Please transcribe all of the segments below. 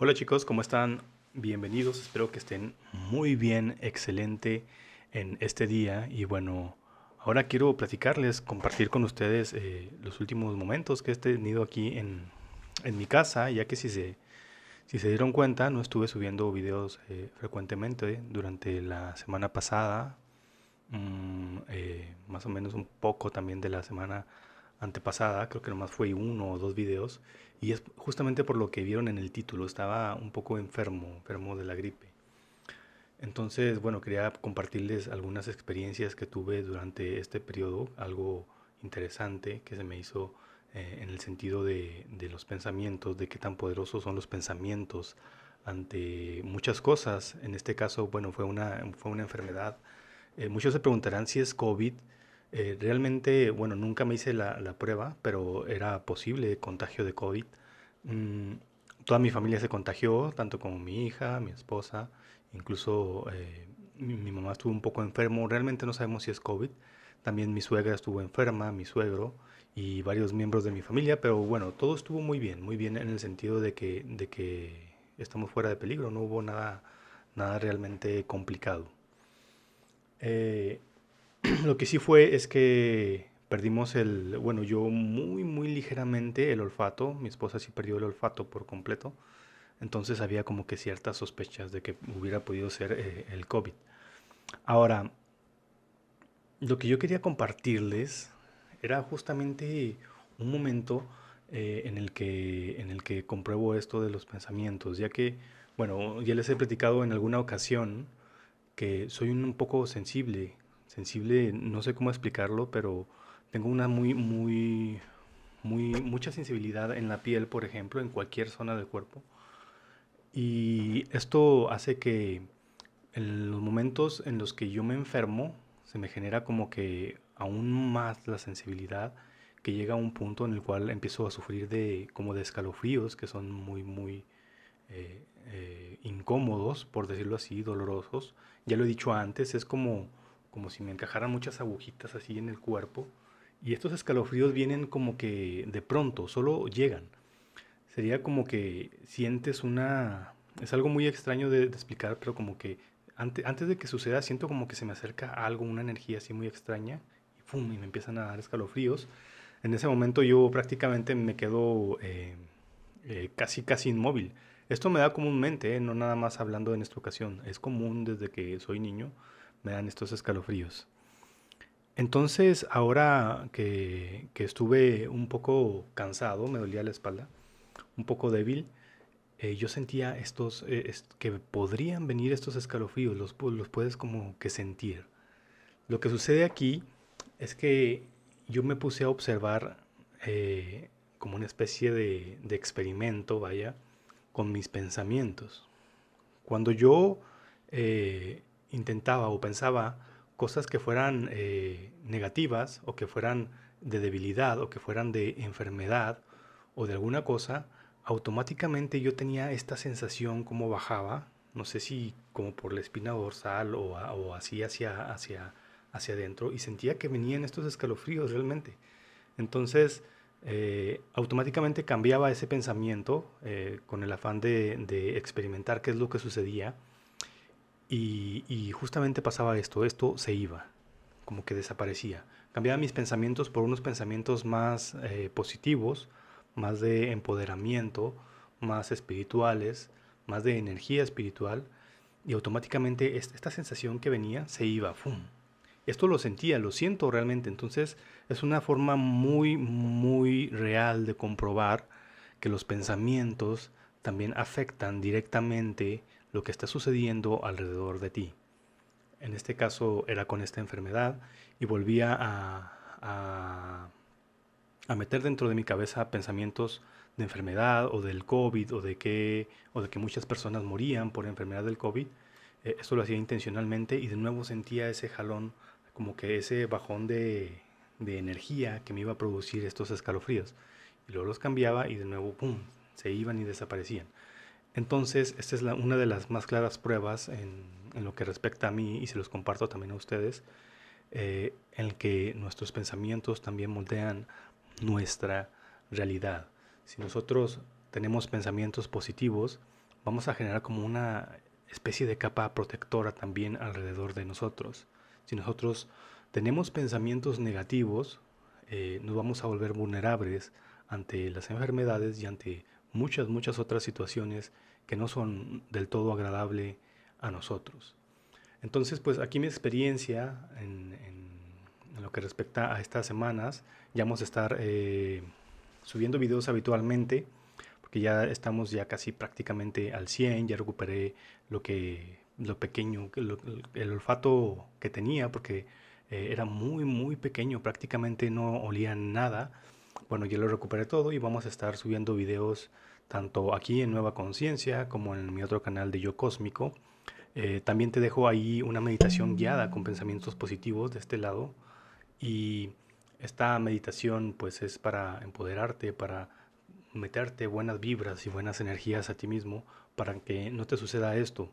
Hola chicos, ¿cómo están? Bienvenidos, espero que estén muy bien, excelente en este día. Y bueno, ahora quiero platicarles, compartir con ustedes eh, los últimos momentos que he tenido aquí en, mi casa, ya que si se, si se dieron cuenta, no estuve subiendo videos eh, frecuentemente durante la semana pasada, mm, eh, más o menos un poco también de la semana antepasada, creo que nomás fue uno o dos videos, y es justamente por lo que vieron en el título, estaba un poco enfermo, enfermo de la gripe. Entonces, bueno, quería compartirles algunas experiencias que tuve durante este periodo, algo interesante que se me hizo eh, en el sentido de, los pensamientos, de qué tan poderosos son los pensamientos ante muchas cosas. En este caso, bueno, fue una, fue una enfermedad. Eh, muchos se preguntarán si es COVID, eh, realmente, bueno, nunca me hice la, prueba, pero era posible contagio de COVID. Mm, toda mi familia se contagió, tanto como mi hija, mi esposa, incluso eh, mi, mamá estuvo un poco enfermo, realmente no sabemos si es COVID. También mi suegra estuvo enferma, mi suegro y varios miembros de mi familia, pero bueno, todo estuvo muy bien, muy bien en el sentido de que, de que estamos fuera de peligro, no hubo nada, nada realmente complicado. Eh, lo que sí fue es que perdimos el, bueno, yo muy, muy ligeramente el olfato, mi esposa sí perdió el olfato por completo, entonces había como que ciertas sospechas de que hubiera podido ser eh, el COVID. Ahora, lo que yo quería compartirles era justamente un momento eh, en, el que, en el que compruebo esto de los pensamientos, ya que, bueno, ya les he platicado en alguna ocasión que soy un poco sensible sensible, no sé cómo explicarlo, pero tengo una muy, muy, muy, mucha sensibilidad en la piel, por ejemplo, en cualquier zona del cuerpo. Y esto hace que en los momentos en los que yo me enfermo, se me genera como que aún más la sensibilidad que llega a un punto en el cual empiezo a sufrir de como de escalofríos que son muy muy eh, eh, incómodos por decirlo así dolorosos ya lo he dicho antes es como como si me encajaran muchas agujitas así en el cuerpo. Y estos escalofríos vienen como que de pronto, solo llegan. Sería como que sientes una... Es algo muy extraño de, explicar, pero como que antes de que suceda siento como que se me acerca algo, una energía así muy extraña. Y, ¡fum! y me empiezan a dar escalofríos. En ese momento yo prácticamente me quedo eh, eh, casi, casi inmóvil. Esto me da comúnmente, ¿eh? no nada más hablando en esta ocasión. Es común desde que soy niño me dan estos escalofríos. Entonces, ahora que, estuve un poco cansado, me dolía la espalda, un poco débil, eh, yo sentía estos, eh, que podrían venir estos escalofríos, los, los puedes como que sentir. Lo que sucede aquí es que yo me puse a observar eh, como una especie de, experimento, vaya, con mis pensamientos. Cuando yo eh, intentaba o pensaba cosas que fueran eh, negativas o que fueran de debilidad o que fueran de enfermedad o de alguna cosa, automáticamente yo tenía esta sensación como bajaba, no sé si como por la espina dorsal o, así hacia, hacia, hacia adentro, y sentía que venían estos escalofríos realmente. Entonces, eh, automáticamente cambiaba ese pensamiento eh, con el afán de experimentar qué es lo que sucedía y, justamente pasaba esto, esto se iba, como que desaparecía. Cambiaba mis pensamientos por unos pensamientos más eh, positivos, más de empoderamiento, más espirituales, más de energía espiritual, y automáticamente esta sensación que venía se iba, Esto lo sentía, lo siento realmente, entonces es una forma muy, muy real de comprobar que los pensamientos también afectan directamente lo que está sucediendo alrededor de ti. En este caso era con esta enfermedad y volvía a, a, meter dentro de mi cabeza pensamientos de enfermedad o del COVID o de que, o de que muchas personas morían por enfermedad del COVID. Eh, esto lo hacía intencionalmente y de nuevo sentía ese jalón, como que ese bajón de, de energía que me iba a producir estos escalofríos. Y luego los cambiaba y de nuevo, ¡pum!, se iban y desaparecían. Entonces, esta es una de las más claras pruebas en, lo que respecta a mí y se los comparto también a ustedes, eh, en que nuestros pensamientos también moldean nuestra realidad. Si nosotros tenemos pensamientos positivos, vamos a generar como una especie de capa protectora también alrededor de nosotros. Si nosotros tenemos pensamientos negativos, eh, nos vamos a volver vulnerables ante las enfermedades y ante muchas, muchas otras situaciones que no son del todo agradable a nosotros. Entonces, pues aquí mi experiencia en, lo que respecta a estas semanas, ya vamos a estar eh, subiendo videos habitualmente, porque ya estamos ya casi prácticamente al 100, ya recuperé lo que lo pequeño, el olfato que tenía, porque eh, era muy, muy pequeño, prácticamente no olía nada. Bueno, ya lo recuperé todo y vamos a estar subiendo videos tanto aquí en Nueva Conciencia como en mi otro canal de Yo Cósmico. Eh, también te dejo ahí una meditación guiada con pensamientos positivos de este lado. Y esta meditación pues es para empoderarte, para meterte buenas vibras y buenas energías a ti mismo para que no te suceda esto.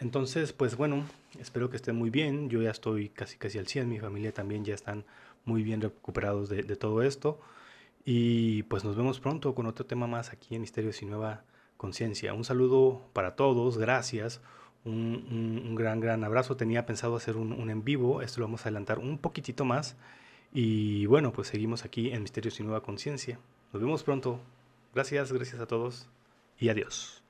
Entonces, pues bueno, espero que estén muy bien. Yo ya estoy casi casi al 100, mi familia también ya están muy bien recuperados de todo esto. Y pues nos vemos pronto con otro tema más aquí en Misterios y Nueva Conciencia. Un saludo para todos, gracias. Un, gran, gran abrazo. Tenía pensado hacer un, un, en vivo, esto lo vamos a adelantar un poquitito más. Y bueno, pues seguimos aquí en Misterios y Nueva Conciencia. Nos vemos pronto. Gracias, gracias a todos y adiós.